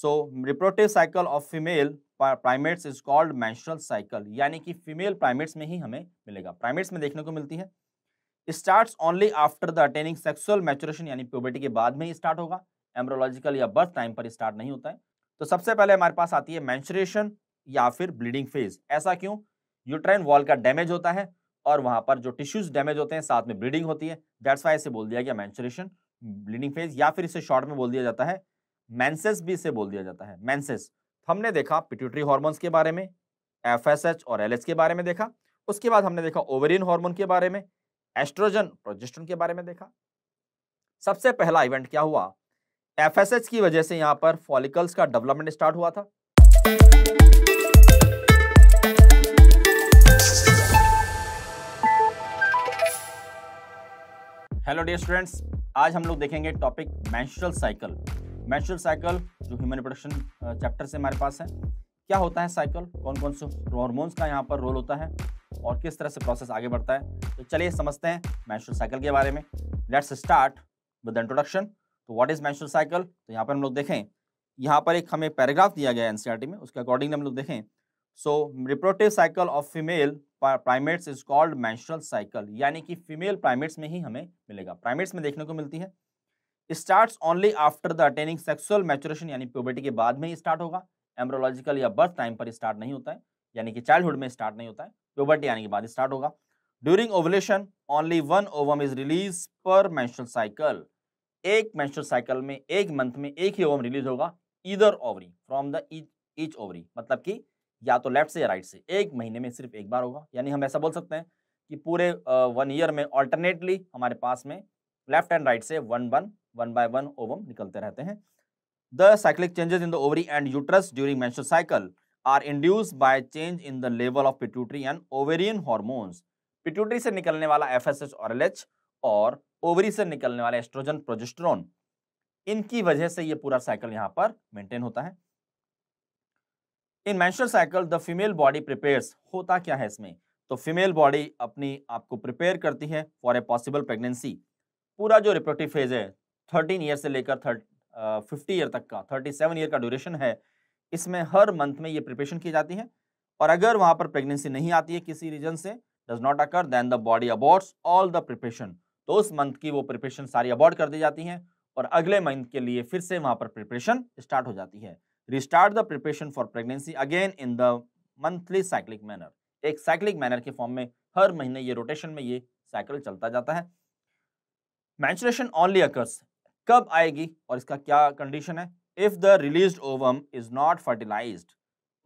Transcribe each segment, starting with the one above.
so reproductive cycle of female primates is called menstrual cycle यानी कि female primates में ही हमें मिलेगा प्राइमेट्स में देखने को मिलती है start only after the attaining sexual maturation यानी प्योबर्टी के बाद में ही स्टार्ट होगा एम्ब्रोलॉजिकल या बर्थ टाइम पर स्टार्ट नहीं होता है तो सबसे पहले हमारे पास आती है मैंशुरेशन या फिर ब्लीडिंग फेज ऐसा क्यों यूट्राइन वॉल का डैमेज होता है और वहां पर जो टिश्यूज डैमेज होते हैं साथ में ब्लीडिंग होती है दैट्स वाई इसे बोल दिया गया मैंशुरेशन ब्लीडिंग फेज या फिर इसे शॉर्ट में बोल दिया जाता है मैंसेस भी इसे बोल दिया जाता है मैंसेस हमने देखा पिट्यूटरी हॉर्मोन्स के बारे में एफ और एल के बारे में देखा उसके बाद हमने देखा ओवेरियन हॉर्मोन के बारे में एस्ट्रोजन प्रोजेस्ट्रोन के बारे में देखा सबसे पहला इवेंट क्या हुआ एफ की वजह से यहाँ पर फॉलिकल्स का डेवलपमेंट स्टार्ट हुआ था हेलो डियर स्टूडेंट्स आज हम लोग देखेंगे topic menstrual cycle menstrual cycle जो ह्यूमन प्रोडक्शन चैप्टर से हमारे पास है क्या होता है साइकिल कौन कौन से हॉर्मोन्स का यहाँ पर रोल होता है और किस तरह से प्रोसेस आगे बढ़ता है तो चलिए समझते हैं मैचुरल साइकिल के बारे में लेट्स स्टार्ट विद इंट्रोडक्शन तो व्हाट इज मैचुरल साइकिल तो यहाँ पर हम लोग देखें यहाँ पर एक हमें पैराग्राफ दिया गया है एनसीईआरटी e में उसके अकॉर्डिंग हम लोग देखें so reproductive cycle of female primates is called menstrual cycle यानी कि फीमेल प्राइमेट्स में ही हमें मिलेगा प्राइमेट्स में देखने को मिलती है starts only after the attaining sexual maturation यानी प्योबर्टी के बाद में ही स्टार्ट होगा एम्ब्रोलॉजिकल या बर्थ टाइम पर स्टार्ट नहीं होता है यानी कि चाइल्डहुड में स्टार्ट नहीं होता है प्योबर्टी आने के बाद स्टार्ट होगा during ovulation only one ovum is release पर मैंशल साइकिल एक मैंशल साइकिल में एक मंथ में एक ही ओवम रिलीज होगा either ovary from the each ovary मतलब कि या तो लेफ्ट से या राइट से एक महीने में सिर्फ एक बार होगा यानी हम ऐसा बोल सकते हैं कि पूरे वन ईयर में ऑल्टरनेटली हमारे पास में लेफ्ट एंड राइट से one one one by one ovum निकलते रहते हैं the cyclic changes in the ovary and uterus during menstrual cycle are induce by change in the level of pituitary and ovarian hormones pituitary से निकलने वाला F और L और ovary से निकलने वाला एस्ट्रोजन प्रोजेस्ट्रोन इनकी वजह से ये पूरा साइकिल यहाँ पर मेंटेन होता है in menstrual cycle the female body prepares होता क्या है इसमें तो फीमेल बॉडी अपनी आपको प्रिपेयर करती है फॉर ए पॉसिबल प्रेगनेंसी पूरा जो रिप्रोडक्टिव फेज है थर्टीन ईयर से लेकर थर्ट फिफ्टी ईयर तक का थर्टी सेवन ईयर का ड्यूरेशन है इसमें हर मंथ में ये प्रिपरेशन की जाती है और अगर वहाँ पर प्रेगनेंसी नहीं आती है किसी रीजन से does not occur than the body aborts all the preparation तो उस मंथ की वो प्रिपरेशन सारी अबॉर्ड कर दी जाती हैं और अगले मंथ के लिए फिर से वहाँ पर प्रिपरेशन स्टार्ट हो जाती है restart the preparation for pregnancy again in the monthly cyclic manner एक साइक्लिक मैनर के फॉर्म में हर महीने ये रोटेशन में ये साइकिल चलता जाता है मैंचुरेशन ऑनली अकर्स कब आएगी और इसका क्या कंडीशन है if the release ovum is not fertilize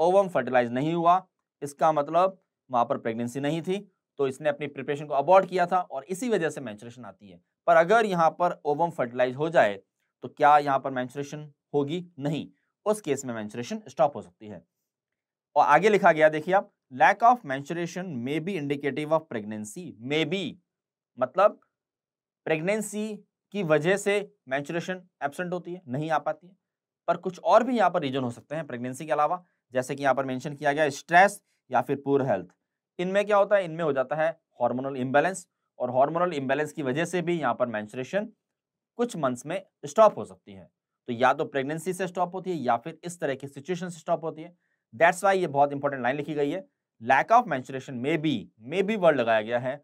ovum fertilize नहीं हुआ इसका मतलब वहां पर प्रेगनेंसी नहीं थी तो इसने अपनी प्रिपरेशन को अबॉर्ड किया था और इसी वजह से मैंचुरेशन आती है पर अगर यहाँ पर ओवम फर्टिलाइज हो जाए तो क्या यहाँ पर मैंचुरेशन होगी नहीं उस केस में मैंचुरेशन स्टॉप हो सकती है और आगे लिखा गया देखिए आप lack of menstruation may be indicative of pregnancy may be मतलब प्रेगनेंसी की वजह से मैचुरेशन एबसेंट होती है नहीं आ पाती है पर कुछ और भी यहाँ पर रीजन हो सकते हैं प्रेगनेंसी के अलावा जैसे कि यहाँ पर मैंशन किया गया स्ट्रेस या फिर पुअर हेल्थ इनमें क्या होता है इनमें हो जाता है हार्मोनल इम्बैलेंस और हार्मोनल इम्बैलेंस की वजह से भी यहाँ पर मैंचुरेशन कुछ मंथ्स में स्टॉप हो सकती है तो या तो प्रेगनेंसी से स्टॉप होती है या फिर इस तरह की सिचुएशन से स्टॉप होती है दैट्स वाई ये बहुत इंपॉर्टेंट लाइन लिखी गई है lack of menstruation may be may be word लगाया गया है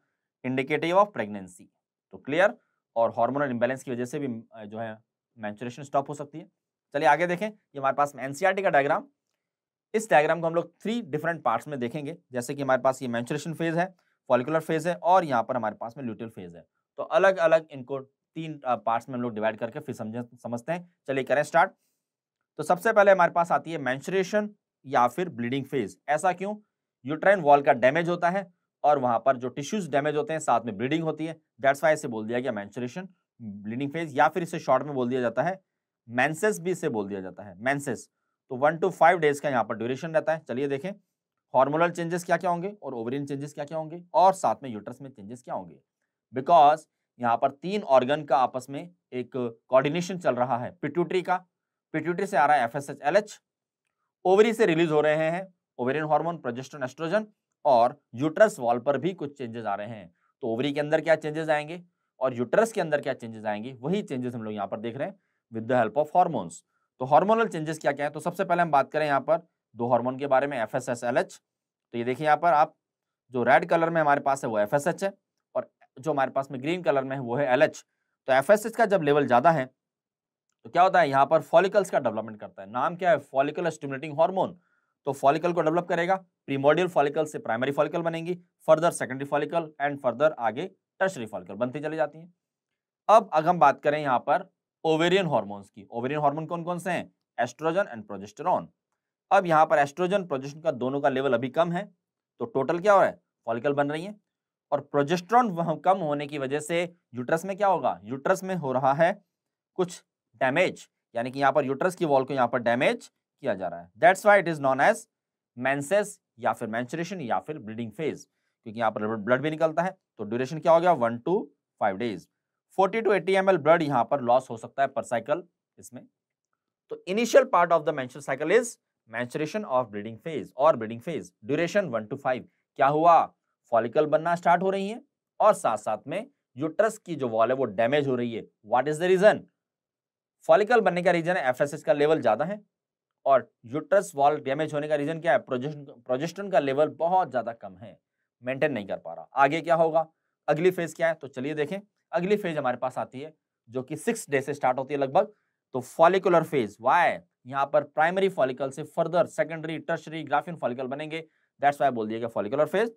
इंडिकेटिव ऑफ प्रेगनेंसी तो क्लियर और हार्मोनल इम्बेलेंस की वजह से भी जो है मैंचुरेशन स्टॉप हो सकती है चलिए आगे देखें ये हमारे पास एनसीआरटी e का डायग्राम इस डायग्राम को हम लोग थ्री डिफरेंट पार्ट्स में देखेंगे जैसे कि हमारे पास ये मैंचुरेशन फेज है फॉलिकुलर फेज है और यहाँ पर हमारे पास में ल्यूटल फेज है तो अलग अलग इनको तीन पार्ट्स में हम लोग डिवाइड करके फिर समझ समझते हैं चलिए करें स्टार्ट तो सबसे पहले हमारे पास आती है मैंचुरेशन या फिर ब्लीडिंग फेज ऐसा क्यों यूट्राइन वॉल का डैमेज होता है और वहां पर जो टिश्यूज डैमेज होते हैं साथ में ब्लीडिंग होती है दैट्स वाई इसे बोल दिया गया मैंसुरेशन ब्लीडिंग फेज या फिर इसे शॉर्ट में बोल दिया जाता है मैंसेस भी इसे बोल दिया जाता है मैंसेस तो वन टू फाइव डेज का यहाँ पर ड्यूरेशन रहता है चलिए देखें हॉर्मोनल चेंजेस क्या क्या होंगे और ओवरिन चेंजेस क्या क्या होंगे और साथ में यूटरस में चेंजेस क्या होंगे बिकॉज यहाँ पर तीन ऑर्गन का आपस में एक कोऑर्डिनेशन चल रहा है पिट्यूटरी का पिट्यूटरी से आ रहा है एफ एस ओवरी से रिलीज हो रहे हैं ओवरिन हार्मोन प्रोजेस्ट्रोन एस्ट्रोजन और यूट्रस वॉल पर भी कुछ चेंजेस आ रहे हैं तो ओवरी के अंदर क्या चेंजेस आएंगे और यूट्रस के अंदर क्या चेंजेस आएंगे वही चेंजेस हम लोग यहाँ पर देख रहे हैं with the help of hormones तो हार्मोनल चेंजेस क्या क्या है तो सबसे पहले हम बात करें यहाँ पर दो हार्मोन के बारे में एफ एस तो ये देखिए यहाँ पर आप जो रेड कलर में हमारे पास है वो एफ है और जो हमारे पास में ग्रीन कलर में है वो है एल तो एफ का जब लेवल ज़्यादा है तो क्या होता है यहाँ पर फॉलिकल्स का डेवलपमेंट करता है नाम क्या है फॉलिकल स्टिमुलेटिंग हार्मोन तो फॉलिकल को डेवलप करेगा प्रीमोडियल फॉलिकल से प्राइमरी फॉलिकल बनेंगी further secondary follicle and further आगे टर्शरी फॉलिकल बनती चली जाती हैं अब अगर हम बात करें यहाँ पर ओवेरियन हॉर्मोन्स की ओवेरियन हॉर्मोन कौन कौन से हैं एस्ट्रोजन एंड प्रोजेस्टेरॉन अब यहाँ पर एस्ट्रोजन प्रोजेस्ट का दोनों का लेवल अभी कम है तो टोटल क्या हो रहा है फॉलिकल बन रही है और प्रोजेस्ट्रॉन कम होने की वजह से यूट्रस में क्या होगा यूट्रस में हो रहा है कुछ डैमेज यानी कि यहाँ पर यूट्रस की वॉल को यहाँ पर डैमेज किया जा रहा है that's why it is known as menses या फिर मैंचुरेशन या फिर ब्लीडिंग फेज क्योंकि यहाँ पर ब्लड भी निकलता है तो ड्यूरेशन क्या हो गया one to five days forty to eighty M blood यहाँ पर लॉस हो सकता है पर साइकिल इसमें तो initial part of the menstrual cycle is menstruation of bleeding phase और bleeding phase duration one to five क्या हुआ फॉलिकल बनना स्टार्ट हो रही है और साथ साथ में यूट्रस की जो वॉल है वो डैमेज हो रही है what is the reason follicle बनने का रीजन है एफ का लेवल ज्यादा है और यूट्रस वॉल डैमेज होने का रीजन क्या है प्रोजेस्टन का लेवल बहुत ज़्यादा कम है मेंटेन नहीं कर पा रहा आगे क्या होगा अगली फेज क्या है तो चलिए देखें अगली फेज हमारे पास आती है जो कि सिक्स डे से स्टार्ट होती है लगभग तो फॉलिकुलर फेज वाई यहाँ पर प्राइमरी फॉलिकल से further secondary tertiary graafian follicle बनेंगे दैट्स वाई बोल दिया गया फॉलिकुलर फेज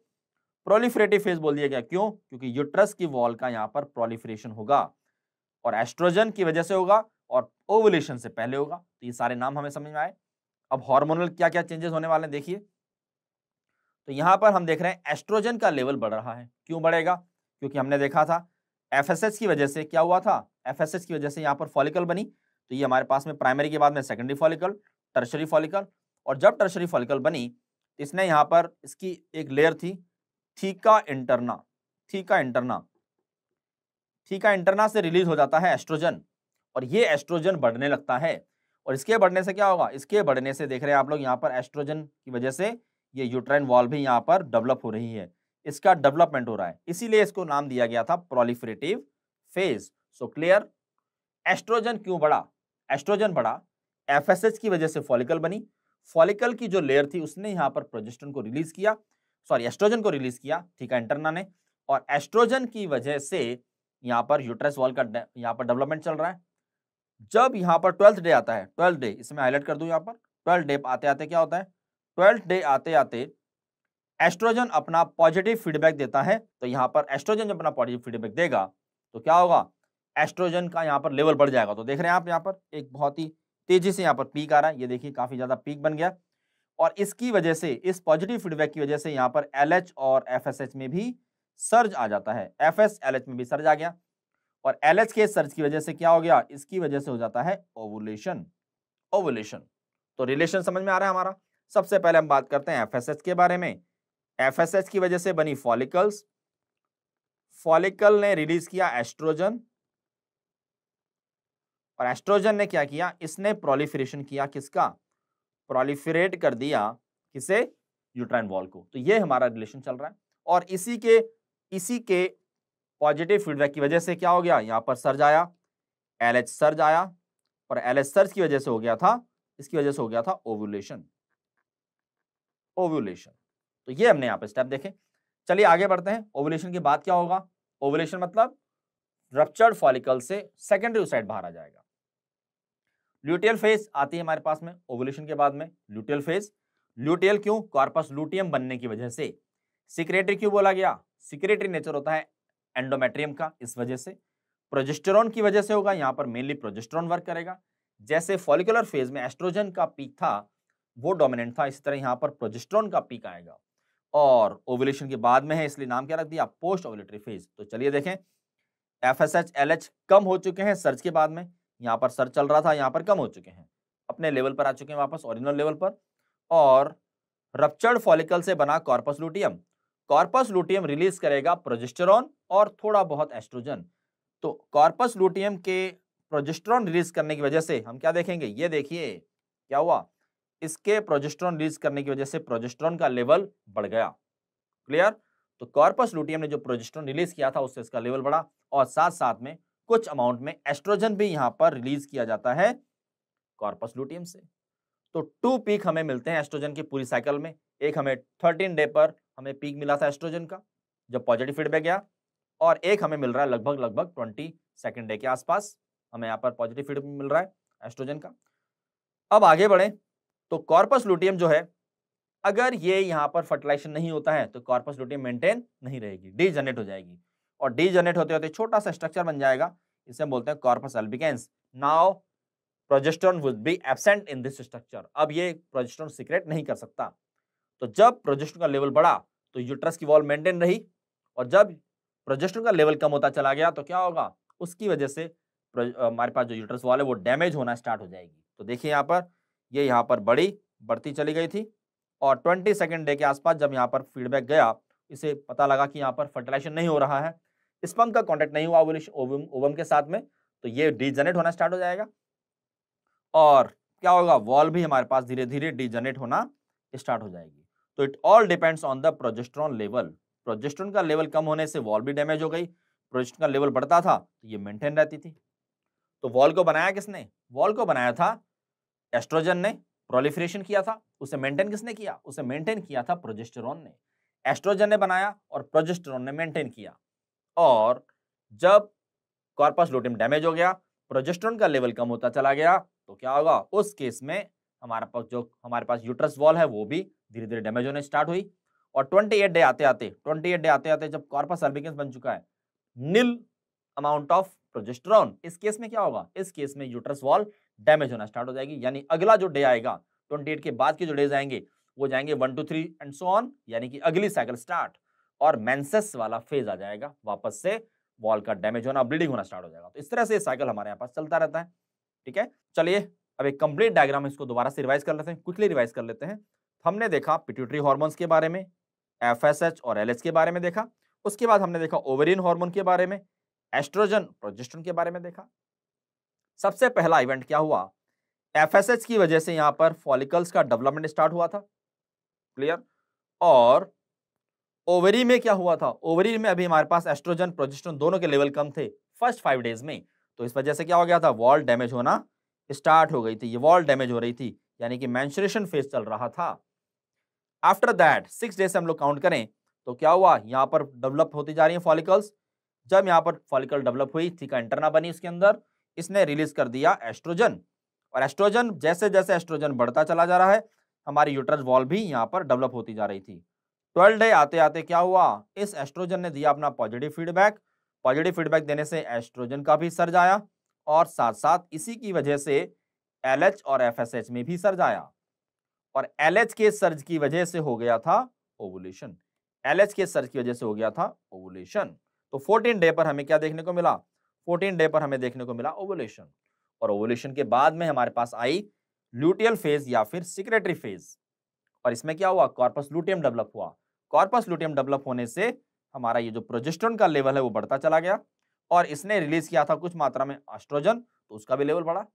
प्रोलिफरेटिव फेज बोल दिया गया क्यों क्योंकि यूट्रस की वॉल का यहाँ पर प्रोलिफरेशन होगा और एस्ट्रोजन की वजह से होगा और ओवलेशन से पहले होगा तो ये सारे नाम हमें समझ में आए अब हार्मोनल क्या क्या चेंजेस होने वाले हैं देखिए तो यहाँ पर हम देख रहे हैं एस्ट्रोजन का लेवल बढ़ रहा है क्यों बढ़ेगा क्योंकि हमने देखा था एफ की वजह से क्या हुआ था एफ की वजह से यहाँ पर फॉलिकल बनी तो ये हमारे पास में प्राइमरी के बाद में सेकेंडरी फॉलिकल टर्शरी फॉलिकल और जब टर्शरी फॉलिकल बनी तो इसने यहाँ पर इसकी एक लेयर थी theca interna theca interna theca interna से रिलीज हो जाता है एस्ट्रोजन और ये एस्ट्रोजन बढ़ने लगता है और इसके बढ़ने से क्या होगा इसके बढ़ने से देख रहे हैं आप लोग यहाँ पर एस्ट्रोजन की वजह से ये यूट्राइन वॉल भी यहाँ पर डेवलप हो रही है इसका डेवलपमेंट हो रहा है इसीलिए इसको नाम दिया गया था proliferative phase so clear estrogen क्यों बढ़ा एस्ट्रोजन बढ़ा एफएसएच की वजह से फॉलिकल बनी फॉलिकल की जो लेयर थी उसने यहाँ पर प्रोजेस्टन को रिलीज किया सॉरी एस्ट्रोजन को रिलीज किया ठीक है इंटरना ने और एस्ट्रोजन की वजह से यहाँ पर यूट्रस वॉल का यहाँ पर डेवलपमेंट चल रहा है जब यहाँ पर ट्वेल्थ डे आता है ट्वेल्थ डे इसमें हाईलाइट कर दू यहाँ पर ट्वेल्थ डे आते आते क्या होता है ट्वेल्थ डे आते आते एस्ट्रोजन अपना पॉजिटिव फीडबैक देता है तो यहाँ पर एस्ट्रोजन जब अपना पॉजिटिव फीडबैक देगा तो क्या होगा एस्ट्रोजन का यहाँ पर लेवल बढ़ जाएगा तो देख रहे हैं आप यहाँ पर एक बहुत ही तेजी से यहाँ पर पीक आ रहा है ये देखिए काफ़ी ज़्यादा पीक बन गया और इसकी वजह से इस पॉजिटिव फीडबैक की वजह से यहाँ पर एलएच और एफएसएच में भी सर्ज आ जाता है एफएस एलएच में भी सर्ज आ गया और एल एच के सर्च की वजह से क्या हो गया इसकी वजह से हो जाता है ओवुलेशन ओवुलेशन तो रिलेशन समझ में आ रहा है हमारा सबसे पहले हम बात करते हैं एफ के बारे में एफ की वजह से बनी फॉलिकल्स फॉलिकल ने रिलीज किया एस्ट्रोजन और एस्ट्रोजन ने क्या किया इसने प्रोलिफिरेशन किया किसका प्रोलिफिरेट कर दिया किसे यूट्राइन वॉल को तो ये हमारा रिलेशन चल रहा है और इसी के इसी के पॉजिटिव फीडबैक की वजह से क्या हो गया यहाँ पर सर्ज आया एल एच सर्ज आया और एल एच सर्ज की वजह से हो गया था इसकी वजह से हो गया था ओव्यूलेशन ओव्यूलेशन तो ये हमने यहाँ पे स्टेप देखे चलिए आगे बढ़ते हैं ओवुलेशन के बाद क्या होगा ओवुलेशन मतलब रप्चर्ड फॉलिकल से सेकेंडरी साइड बाहर आ जाएगा ल्यूटियल फेज आती है हमारे पास में ओवुलेशन के बाद में ल्यूटियल फेज ल्यूटियल क्यों कॉर्पस लूटियम बनने की वजह से सिक्रेटरी क्यों बोला गया सिक्रेटरी नेचर होता है एंडोमेट्रियम का इस वजह से प्रोजेस्टेरॉन की वजह से होगा यहाँ पर मेनली प्रोजेस्टेरॉन वर्क करेगा जैसे फॉलिकुलर फेज में एस्ट्रोजन का पीक था वो डोमिनेंट था इस तरह यहाँ पर प्रोजेस्ट्रॉन का पीक आएगा और ओवुलेशन के बाद में है इसलिए नाम क्या रख दिया पोस्ट ओवुलेटरी फेज तो चलिए देखें F S H L H कम हो चुके हैं सर्च के बाद में यहाँ पर सर्च चल रहा था यहाँ पर कम हो चुके हैं अपने लेवल पर आ चुके हैं वापस ओरिजिनल लेवल पर और रप्चर्ड फॉलिकल से बना corpus luteum corpus luteum release करेगा प्रोजेस्टेरॉन और थोड़ा बहुत एस्ट्रोजन तो कॉर्पस लूटियम के प्रोजेस्ट्रॉन रिलीज करने की वजह से हम क्या देखेंगे ये देखिए क्या हुआ इसके प्रोजेस्ट्रॉन रिलीज करने की वजह से प्रोजेस्ट्रॉन का लेवल बढ़ गया क्लियर तो कॉर्पस लूटियम ने जो प्रोजेस्ट्रॉन रिलीज किया था उससे इसका लेवल बढ़ा और साथ साथ में कुछ अमाउंट में एस्ट्रोजन भी यहां पर रिलीज किया जाता है कॉर्पस लूटियम से तो टू पीक हमें मिलते हैं एस्ट्रोजन की पूरी साइकिल में एक हमें थर्टीन डे पर हमें पीक मिला था एस्ट्रोजन का जब पॉजिटिव फीडबैक गया और एक हमें मिल रहा है लगभग लगभग ट्वेंटी सेकेंड डे के आसपास हमें यहाँ पर पॉजिटिव फीडबैक मिल रहा है एस्ट्रोजन का अब आगे बढ़े तो कॉर्पस लुटियम जो है अगर ये यहाँ पर फर्टिलाइजेशन नहीं होता है तो कॉर्पस लुटियम मेंटेन नहीं रहेगी डी हो जाएगी और डी होते होते छोटा सा स्ट्रक्चर बन जाएगा इसे हम बोलते हैं corpus albicans now progesterone would be absent in this structure अब ये प्रोजेस्टोन सिक्रेट नहीं कर सकता तो जब प्रोजेस्ट्रोन का लेवल बढ़ा तो यूट्रस की वॉल मेंटेन रही और जब प्रोजेस्ट्रोन का लेवल कम होता चला गया तो क्या होगा उसकी वजह से हमारे पास जो यूट्रस वॉल है वो डैमेज होना स्टार्ट हो जाएगी तो देखिए यहाँ पर ये यहाँ पर बड़ी बढ़ती चली गई थी और ट्वेंटी सेकेंड डे के आसपास जब यहाँ पर फीडबैक गया इसे पता लगा कि यहाँ पर फर्टिलाइजेशन नहीं हो रहा है स्पम का कॉन्टेक्ट नहीं हुआ ओवम ओवम के साथ में तो ये डिजनरेट होना स्टार्ट हो जाएगा और क्या होगा वॉल भी हमारे पास धीरे धीरे डिजनरेट होना स्टार्ट हो जाएगी तो it all depends on the progesterone level progesterone का लेवल कम होने से वॉल भी डैमेज हो गई प्रोजेस्ट्रॉन का लेवल बढ़ता था तो ये मेंटेन रहती थी तो वॉल को बनाया किसने वॉल को बनाया था एस्ट्रोजन ने प्रोलिफ्रेशन किया था उसे मेंटेन किसने किया उसे मेंटेन किया था प्रोजेस्टरॉन ने एस्ट्रोजन ने बनाया और प्रोजेस्टरॉन ने मेंटेन किया और जब कॉर्पस लोटिम डैमेज हो गया प्रोजेस्ट्रॉन का लेवल कम होता चला गया तो क्या होगा उस केस में हमारे पास जो हमारे पास यूट्रस वॉल है वो भी धीरे धीरे डैमेज होने स्टार्ट हुई और 28 डे आते आते 28 डे आते आते जब कॉर्पस सर्विकेंस बन चुका है नील अमाउंट ऑफ प्रोजेस्ट्रॉन इस केस में क्या होगा इस केस में यूट्रस वॉल डैमेज होना स्टार्ट हो जाएगी यानी अगला जो डे आएगा 28 के बाद के जो डेज आएंगे वो जाएंगे one two three and so on यानी कि अगली साइकिल स्टार्ट और मैंसेस वाला फेज आ जाएगा वापस से वॉल का डैमेज होना ब्लीडिंग होना स्टार्ट हो जाएगा तो इस तरह से साइकिल हमारे यहाँ पास चलता रहता है ठीक है चलिए अब एक कंप्लीट डायग्राम इसको दोबारा से रिवाइज कर लेते हैं क्विकली रिवाइज कर लेते हैं हमने देखा पिट्यूटरी हॉर्मोन्स के बारे में एफ और एल के बारे में देखा उसके बाद हमने देखा ओवेरियन हार्मोन के बारे में एस्ट्रोजन प्रोजेस्ट्रोन के बारे में देखा सबसे पहला इवेंट क्या हुआ एफ की वजह से यहाँ पर फॉलिकल्स का डेवलपमेंट स्टार्ट हुआ था क्लियर और ओवरी में क्या हुआ था ओवरी में अभी हमारे पास एस्ट्रोजन प्रोजेस्ट्रोन दोनों के लेवल कम थे फर्स्ट फाइव डेज में तो इस वजह से क्या हो गया था वॉल डैमेज होना स्टार्ट हो गई थी ये वॉल डैमेज हो रही थी यानी कि मैंशुरेशन फेज चल रहा था आफ्टर दैट सिक्स डे से हम लोग काउंट करें तो क्या हुआ यहाँ पर डेवलप होती जा रही है फॉलिकल्स जब यहाँ पर फॉलिकल डेवलप हुई थीका इंटरना बनी उसके अंदर इसने रिलीज कर दिया एस्ट्रोजन और एस्ट्रोजन जैसे जैसे एस्ट्रोजन बढ़ता चला जा रहा है हमारी यूटरस वॉल भी यहाँ पर डेवलप होती जा रही थी ट्वेल्व डे आते आते क्या हुआ इस एस्ट्रोजन ने दिया अपना पॉजिटिव फीडबैक पॉजिटिव फीडबैक देने से एस्ट्रोजन का भी सर्ज आया और साथ साथ इसी की वजह से एल और एफ में भी सर्ज आया और एल के सर्ज की वजह से हो गया था ओवुलेशन एल के सर्ज की वजह से हो गया था ओवुलेशन तो 14 डे पर हमें क्या देखने को मिला 14 डे पर हमें देखने को मिला ओवुलेशन और ओवुलेशन के बाद में हमारे पास आई ल्यूटियल फेज या फिर सिक्रेटरी फेज और इसमें क्या हुआ कॉर्पस लूटियम डेवलप हुआ कॉर्पस लूटियम डेवलप होने से हमारा ये जो प्रोजेस्ट्रॉन का लेवल है वो बढ़ता चला गया और इसने रिलीज किया था कुछ मात्रा में ऑस्ट्रोजन तो उसका भी लेवल बढ़ा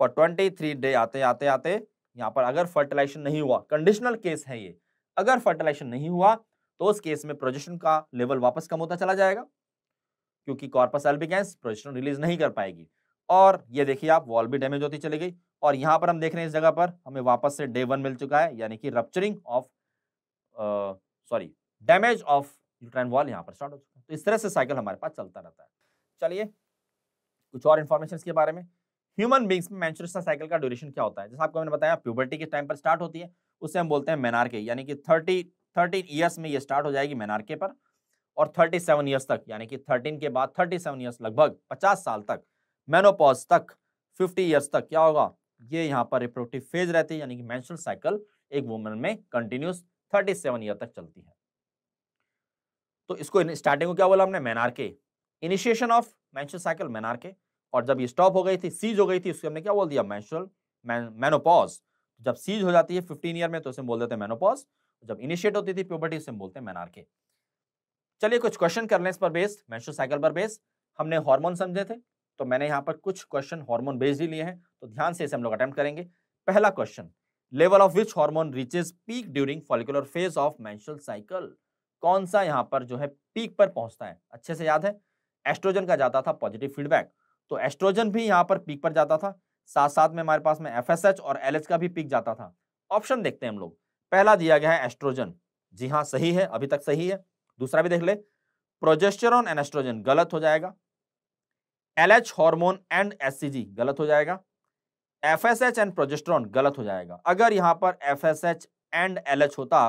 पर ट्वेंटी थ्री डे आते आते आते यहाँ पर अगर फर्टिलाइजेशन नहीं हुआ कंडीशनल केस है ये अगर फर्टिलाइजेशन नहीं हुआ तो उस केस में प्रोजेशन का लेवल वापस कम होता चला जाएगा क्योंकि कॉर्पस एल्बिगेंस प्रोजेशन रिलीज नहीं कर पाएगी और ये देखिए आप वॉल भी डैमेज होती चली गई और यहाँ पर हम देख रहे हैं इस जगह पर हमें वापस से डे वन मिल चुका है यानी कि rupturing of sorry damage of uterine wall यहाँ पर स्टार्ट हो चुका है तो इस तरह से साइकिल हमारे पास चलता रहता है चलिए कुछ और इन्फॉर्मेशन के बारे में ह्यूमन बींग्स में मैंचुरसा साइकिल का ड्यूरेशन क्या होता है जैसे आपको मैंने बताया प्यूबर्टी के टाइम पर स्टार्ट होती है उसे हम बोलते हैं मेनार के यानी कि थर्टी थर्टीन ईयर्स में ये स्टार्ट हो जाएगी मेनार के पर और थर्टी सेवन ईयर्स तक यानी कि थर्टीन के बाद थर्टी सेवन ईयर्स लगभग पचास साल तक मेनोपॉज तक फिफ्टी ईयर्स तक क्या होगा ये यहाँ पर रिप्रोडक्टिव फेज रहती है यानी कि मैंशनल साइकिल एक वुमेन में कंटिन्यूस थर्टी सेवन ईयर तक चलती है तो इसको स्टार्टिंग को क्या बोला हमने मेनार के इनिशिएशन ऑफ मैंशल साइकिल के और जब ये स्टॉप हो गई थी सीज हो गई थी उसके हमने क्या बोल दिया मैंशल मैनोपॉज जब सीज हो जाती है फिफ्टीन ईयर में तो उसे बोल देते हैं मैनोपॉज जब इनिशिएट होती थी प्योबर्टी उसे बोलते हैं के चलिए कुछ क्वेश्चन कर लें इस पर बेस्ड मैंशल साइकिल पर बेस्ड हमने हॉर्मोन समझे थे तो मैंने यहाँ पर कुछ क्वेश्चन हार्मोन बेस्ड ही लिए हैं तो ध्यान से इसे हम लोग अटैम्प्ट करेंगे पहला question level of which hormone reaches peak during follicular phase of menstrual cycle कौन सा यहाँ पर जो है पीक पर पहुंचता है अच्छे से याद है एस्ट्रोजन का जाता था पॉजिटिव फीडबैक तो एस्ट्रोजन भी यहाँ पर पीक पर जाता था साथ साथ में हमारे पास में एफ और एल का भी पीक जाता था ऑप्शन देखते हैं हम लोग पहला दिया गया है एस्ट्रोजन जी हाँ सही है अभी तक सही है दूसरा भी देख ले प्रोजेस्टेरॉन एंड एस्ट्रोजन गलत हो जाएगा एलएच हार्मोन एंड एससीजी गलत हो जाएगा एफएसएच एंड प्रोजेस्ट्रॉन गलत हो जाएगा अगर यहां पर एफएसएच एंड एलएच होता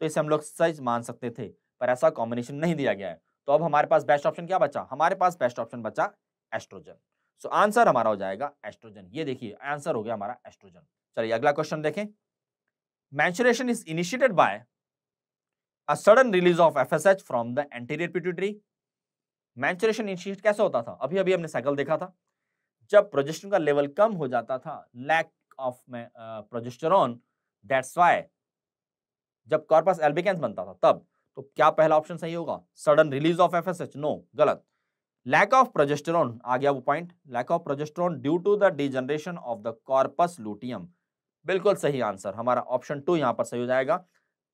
तो इसे हम लोग सच मान सकते थे पर ऐसा कॉम्बिनेशन नहीं दिया गया है तो अब हमारे पास बेस्ट ऑप्शन क्या बचा हमारे पास बेस्ट ऑप्शन बचा एस्ट्रोजन सो so, आंसर हमारा हो जाएगा एस्ट्रोजन ये देखिए आंसर हो गया हमारा एस्ट्रोजन चलिए अगला क्वेश्चन देखें menstruation is initiated by a sudden release of FSH from the anterior pituitary menstruation initiate कैसे होता था अभी अभी हमने साइकिल देखा था जब प्रोजेस्टर का लेवल कम हो जाता था lack of progesterone that's why जब कॉर्पस एल्बिकेंस बनता था तब तो क्या पहला ऑप्शन सही होगा sudden release of F no गलत लैक ऑफ प्रोजेस्टेरॉन आ गया वो point lack of progesterone due to the degeneration of the corpus luteum बिल्कुल सही आंसर हमारा ऑप्शन टू यहाँ पर सही हो जाएगा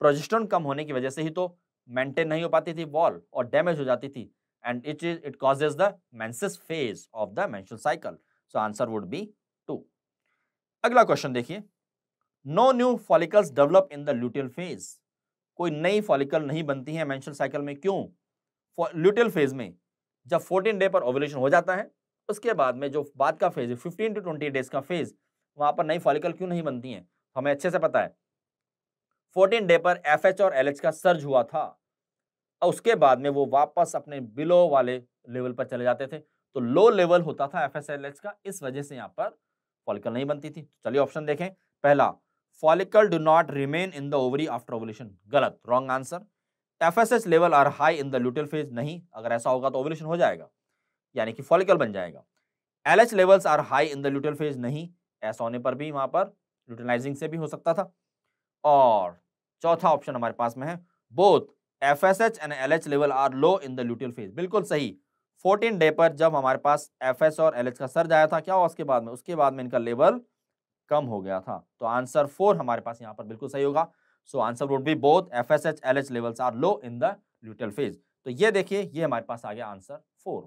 प्रोजेस्टेरॉन कम होने की वजह से ही तो मेंटेन नहीं हो पाती थी वॉल और डैमेज हो जाती थी and it is it causes the menses phase of the menstrual cycle so answer would be two अगला क्वेश्चन देखिए no new follicles develop in the luteal phase कोई नई फॉलिकल नहीं बनती है मेंशन साइकिल में क्यों ल्यूटल फेज में जब 14 डे पर ओवुलेशन हो जाता है उसके बाद में जो बाद का फेज है फिफ्टीन टू ट्वेंटी डेज का फेज वहां पर नई फॉलिकल क्यों नहीं बनती है हमें अच्छे से पता है 14 डे पर एफ और एल का सर्ज हुआ था और उसके बाद में वो वापस अपने बिलो वाले लेवल पर चले जाते थे तो लो लेवल होता था एफ एस का इस वजह से यहाँ पर फॉलिकल नहीं बनती थी चलिए ऑप्शन देखें पहला follicle do not remain in the ovary after ovulation galat wrong answer FSH level are high in the luteal phase नहीं अगर ऐसा होगा तो ovulation हो जाएगा यानी कि follicle बन जाएगा LH levels are high in the luteal phase नहीं ऐसा होने पर भी वहां पर luteinizing से भी हो सकता था और चौथा ऑप्शन हमारे पास में है both FSH and LH level are low in the luteal phase बिल्कुल सही 14 डे पर जब हमारे पास एफ और एल का सर्ज आया था क्या हुआ उसके बाद में उसके बाद में इनका लेवल कम हो गया था तो आंसर फोर हमारे पास यहाँ पर बिल्कुल सही होगा so answer would be both F S H L H levels are low in the luteal phase तो ये देखिए ये हमारे पास आ गया आंसर फोर